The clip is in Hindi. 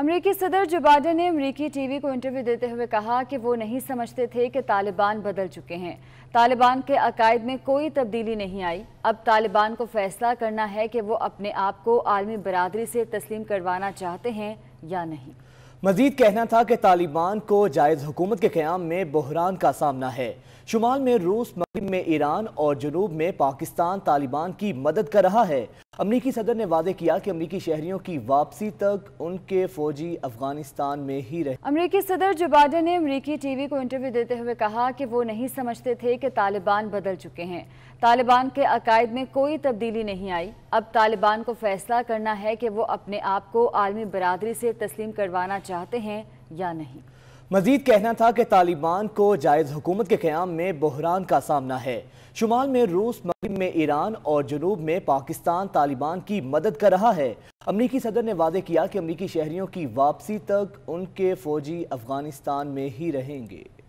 अमरीकी सदर जो बाइडन ने अमरीकी टीवी को इंटरव्यू देते हुए कहा कि वो नहीं समझते थे कि तालिबान बदल चुके हैं तालिबान के अकायद में कोई तब्दीली नहीं आई अब तालिबान को फैसला करना है कि वो अपने आप को आलमी बरदरी से तस्लीम करवाना चाहते हैं या नहीं मजीद कहना था कि तालिबान को जायज़ हुकूमत के क्याम में बहरान का सामना है शुमाल में रूस मगरब में ईरान और जनूब में पाकिस्तान तालिबान की मदद कर रहा है अमरीकी सदर ने वादे किया कि अमरीकी शहरियों की वापसी तक उनके फौजी अफगानिस्तान में ही रहे अमरीकी सदर जो बाइडन ने अमरीकी टीवी को इंटरव्यू देते हुए कहा कि वो नहीं समझते थे कि तालिबान बदल चुके हैं तालिबान के अकायद में कोई तब्दीली नहीं आई अब तालिबान को फैसला करना है कि वो अपने आप को आलमी बरदरी से तस्लीम करवाना चाहते हैं या नहीं मजीद कहना था कि तालिबान को जायज़ हुकूमत के क्याम में बहरान का सामना है शुमाल में रूस पश्चिम में ईरान और जनूब में पाकिस्तान तालिबान की मदद कर रहा है अमरीकी सदर ने वादे किया कि अमरीकी शहरियों की वापसी तक उनके फौजी अफगानिस्तान में ही रहेंगे